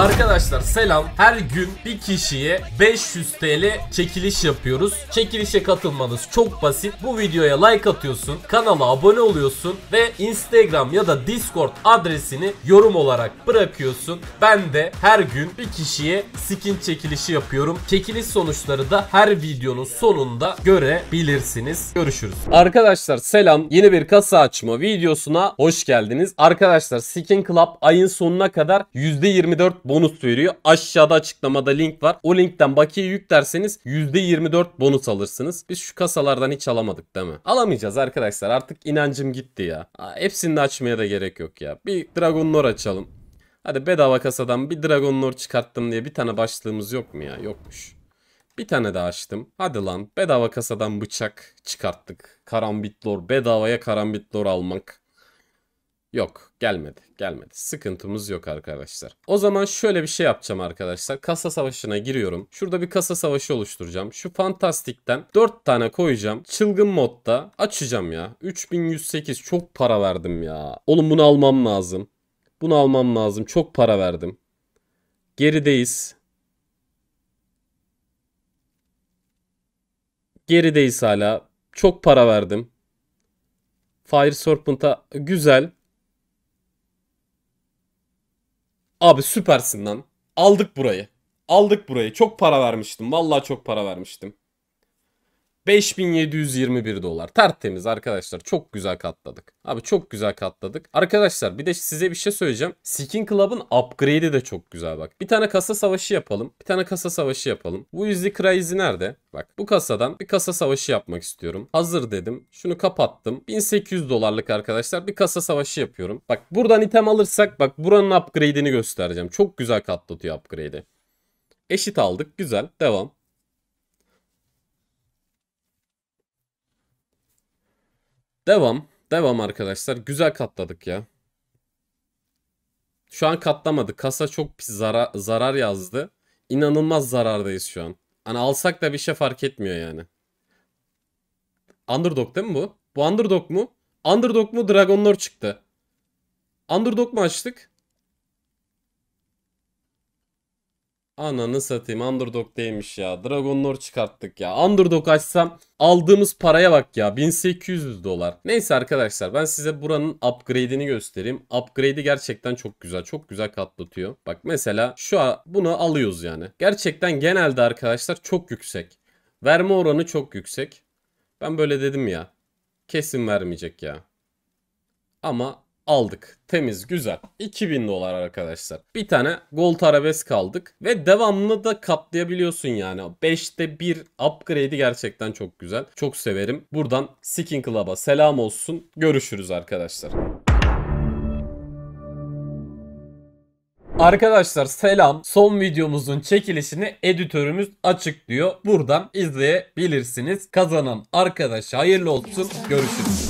Arkadaşlar selam. Her gün bir kişiye 500 TL çekiliş yapıyoruz. Çekilişe katılmanız çok basit. Bu videoya like atıyorsun, kanala abone oluyorsun ve Instagram ya da Discord adresini yorum olarak bırakıyorsun. Ben de her gün bir kişiye skin çekilişi yapıyorum. Çekiliş sonuçları da her videonun sonunda görebilirsiniz. Görüşürüz. Arkadaşlar selam. Yeni bir kasa açma videosuna hoş geldiniz. Arkadaşlar Skin Club ayın sonuna kadar %24 bonus veriyor. Aşağıda açıklamada link var. O linkten bakiye yüklerseniz %24 bonus alırsınız. Biz şu kasalardan hiç alamadık değil mi? Alamayacağız arkadaşlar. Artık inancım gitti ya. Hepsini de açmaya da gerek yok ya. Bir Dragon Lore açalım. Hadi bedava kasadan bir Dragon Lore çıkarttım diye bir tane başlığımız yok mu ya? Yokmuş. Bir tane daha açtım. Hadi lan bedava kasadan bıçak çıkarttık. Karambitlor bedavaya karambitlor almak. Yok gelmedi gelmedi sıkıntımız yok arkadaşlar. O zaman şöyle bir şey yapacağım arkadaşlar kasa savaşına giriyorum. Şurada bir kasa savaşı oluşturacağım. Şu fantastikten 4 tane koyacağım. Çılgın modda açacağım ya. 3108 çok para verdim ya. Oğlum bunu almam lazım. Bunu almam lazım çok para verdim. Gerideyiz. Gerideyiz hala. Çok para verdim. Fire Serpent'a güzel. Abi süpersin lan. Aldık burayı. Aldık burayı. Çok para vermiştim. Vallahi çok para vermiştim. 5721 dolar. Tertemiz arkadaşlar. Çok güzel katladık. Abi çok güzel katladık. Arkadaşlar bir de size bir şey söyleyeceğim. Skin Club'ın upgrade'i de çok güzel bak. Bir tane kasa savaşı yapalım. Bir tane kasa savaşı yapalım. Bu yüzlü crazy nerede? Bak bu kasadan bir kasa savaşı yapmak istiyorum. Hazır dedim. Şunu kapattım. 1800 dolarlık arkadaşlar bir kasa savaşı yapıyorum. Bak buradan item alırsak bak buranın upgrade'ini göstereceğim. Çok güzel katlatıyor upgrade'i. Eşit aldık. Güzel. Devam. Devam. Devam arkadaşlar. Güzel katladık ya. Şu an katlamadı. Kasa çok pis zarar, zarar yazdı. İnanılmaz zarardayız şu an. Hani alsak da bir şey fark etmiyor yani. Underdog değil mi bu? Bu Underdog mu? Underdog mu? Dragonlar Lord çıktı. Underdog mu açtık? Ananı satayım Underdog değilmiş ya. Dragon Lord çıkarttık ya. Underdog açsam aldığımız paraya bak ya. 1800 dolar. Neyse arkadaşlar ben size buranın upgrade'ini göstereyim. Upgrade'i gerçekten çok güzel. Çok güzel katlatıyor. Bak mesela şu an bunu alıyoruz yani. Gerçekten genelde arkadaşlar çok yüksek. Verme oranı çok yüksek. Ben böyle dedim ya. Kesin vermeyecek ya. Ama aldık. Temiz, güzel. 2000 dolar arkadaşlar. Bir tane gold arabesk aldık. Ve devamlı da katlayabiliyorsun yani. 5'te 1 upgrade'i gerçekten çok güzel. Çok severim. Buradan Skin Club'a selam olsun. Görüşürüz arkadaşlar. Arkadaşlar selam. Son videomuzun çekilişini editörümüz açıklıyor. Buradan izleyebilirsiniz. Kazanan arkadaş hayırlı olsun. Görüşürüz.